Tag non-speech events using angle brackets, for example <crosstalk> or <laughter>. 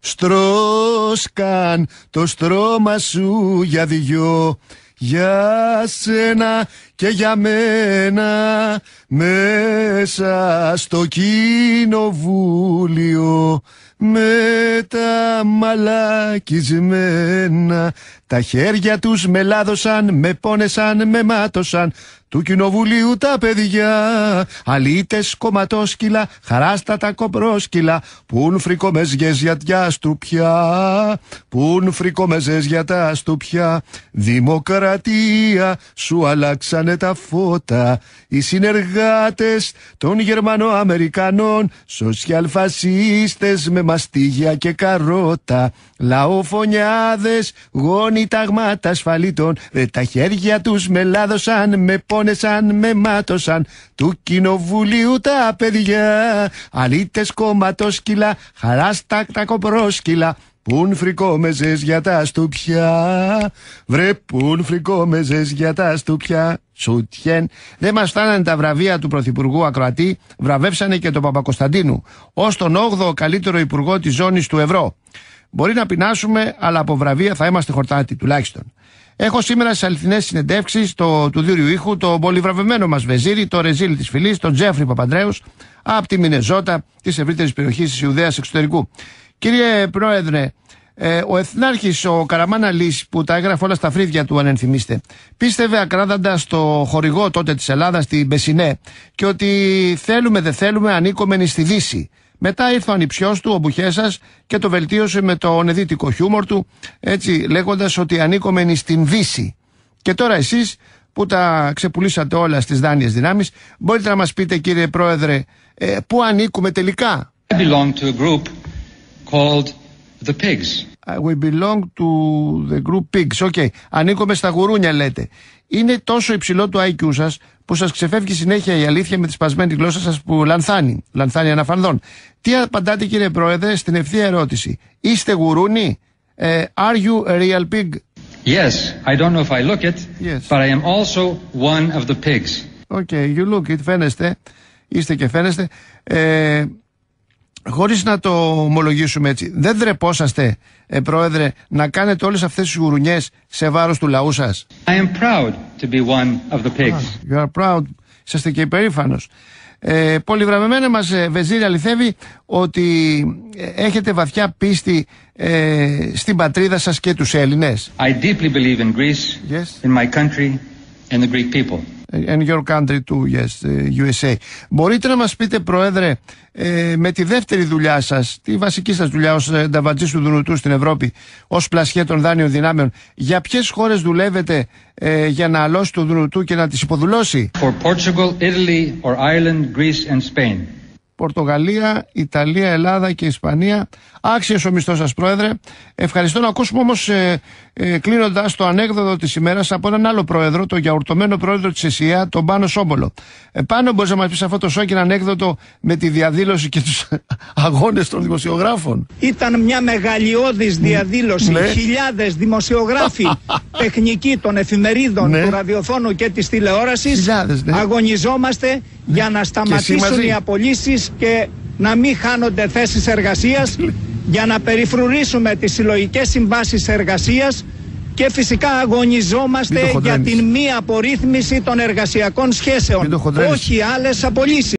Στρώσκαν το στρώμα σου για δυο για σένα και για μένα μέσα στο κοινοβούλιο με τα μαλακισμένα τα χέρια τους με λάδωσαν, με πόνεσαν, με μάτωσαν του κοινοβουλίου τα παιδιά. Αλίτες, κομματόσκυλα, χαράστατα κομπρόσκυλα πουν φρικόμες για τα στούπια, Πουν φρικομεζέ για τα στούπια, Δημοκρατία, σου αλλάξανε τα φώτα. Οι συνεργάτες των Γερμανοαμερικανών, Σοσιαλφασίστες με μαστίγια και καρότα. Λαοφωνιάδες γόνοι ταγμάτα ασφαλίτων. Δε τα χέρια τους με λάδωσαν, με πόνεσαν, με μάτωσαν. Του κοινοβουλίου τα παιδιά. Αλίτε κομματόσκυλα, χαρά τα κοπρόσκυλα. Πουν φρικόμεζες για τα στουπιά. Βρε, πουν φρικόμεζες για τα στουπιά. Σουτιέν. Δεν μας φτάνανε τα βραβεία του Πρωθυπουργού Ακροατή, βραβεύσανε και τον Παπακοσταντίνου. Ως τον 8ο καλύτερο υπουργό της ζώνης του ευρώ. Μπορεί να πεινάσουμε, αλλά από βραβεία θα είμαστε χορτάτοι, τουλάχιστον. Έχω σήμερα στις αληθινές συνεντεύξεις το, του Δούριου Ήχου, το πολυβραβευμένο μας Βεζίρι, το Ρεζίλη τη Φίλη, τον Τζέφρι Παπαντρέους, από τη Μινεζότα της ευρύτερης περιοχής της Ιουδαίας εξωτερικού. Κύριε Πρόεδρε, ε, ο Εθνάρχης, ο Καραμάνα Λύση, που τα έγραφε όλα στα φρύδια του, αν ενθυμίστε, πίστευε ακράδαντα στο χορηγό τότε της Ελλάδας, την Πεσινέ, και ότι θέλουμε, δεν θέλουμε, ανήκομενη στη Δύση. Μετά ήρθε ο ανιψιό του, ο Μπουχέσα, και το βελτίωσε με το νεδίτικο χιούμορ του, έτσι λέγοντας ότι ανήκομενοι στην Δύση. Και τώρα εσείς που τα ξεπουλήσατε όλα στις δάνειες δυνάμεις, μπορείτε να μας πείτε, κύριε Πρόεδρε, ε, πού ανήκουμε τελικά. belong to a group called the pigs. We belong to the group pigs. Okay. Ανήκουμε στα γουρούνια, λέτε. Είναι τόσο υψηλό το IQ σας που σας ξεφεύγει συνέχεια η αλήθεια με τη σπασμένη γλώσσα σας που λανθάνει. Λανθάνει αναφανδόν. Τι απαντάτε, κύριε Πρόεδρε, στην ευθεία ερώτηση. Είστε γουρούνι. Ε, are you a real pig? Yes, I don't know if I look it, yes. but I am also one of the pigs. Okay, you look it, φαίνεστε. Είστε και φαίνεστε. Ε, χωρίς να το ομολογήσουμε έτσι, δεν δρεπόσαστε, ε, Πρόεδρε, να κάνετε όλες αυτές τις γουρουνιές σε βάρος του λαού σας. I am proud to be one of the pigs. Ah, you are proud. Είσαστε και υπερήφανος. Ε, πολυβραμμένα μας ε, Βεζίρη αληθεύει ότι ε, έχετε βαθιά πίστη ε, στην πατρίδα σας και τους Έλληνες. I deeply believe in Greece, yes. in my country and the Greek people and your country yes, USA. Uh, Μπορείτε να μας πείτε, Πρόεδρε, ε, με τη δεύτερη δουλειά σας, τη βασική σας δουλειά ως ε, νταβατζής του Δουνουτού στην Ευρώπη, ως πλασχέ των δάνειων δυνάμεων, για ποιες χώρες δουλεύετε ε, για να αλώσει το Δουνουτού και να τις υποδουλώσει. For Portugal, Italy, or Ireland, Greece and Spain. Πορτογαλία, Ιταλία, Ελλάδα και Ισπανία. Άξιος ο μισθός σας, Πρόεδρε. Ευχαριστώ να ακούσουμε όμως ε, κλείνοντας το ανέκδοτο της ημέρας από έναν άλλο πρόεδρο, το γιαουρτωμένο πρόεδρο της ΕΣΥΑ, τον Πάνο Σόμπολο. Επάνω πάνω μπορείς να μας πεις αυτό το σόκιν ανέκδοτο με τη διαδήλωση και τους <laughs> αγώνες των δημοσιογράφων. Ήταν μια μεγαλειώδης ναι. διαδήλωση. Ναι. Χιλιάδες δημοσιογράφοι, <laughs> τεχνικοί των εφημερίδων, ναι. του ραδιοφώνου και της τηλεόρασης ναι. αγωνιζόμαστε για να σταματήσουν οι απολύσεις και να μην χάνονται θέσεις εργασίας για να περιφρουρήσουμε τις συλλογικές συμβάσεις εργασίας και φυσικά αγωνιζόμαστε για την μη απορρίθμιση των εργασιακών σχέσεων. Όχι άλλες απολύσεις.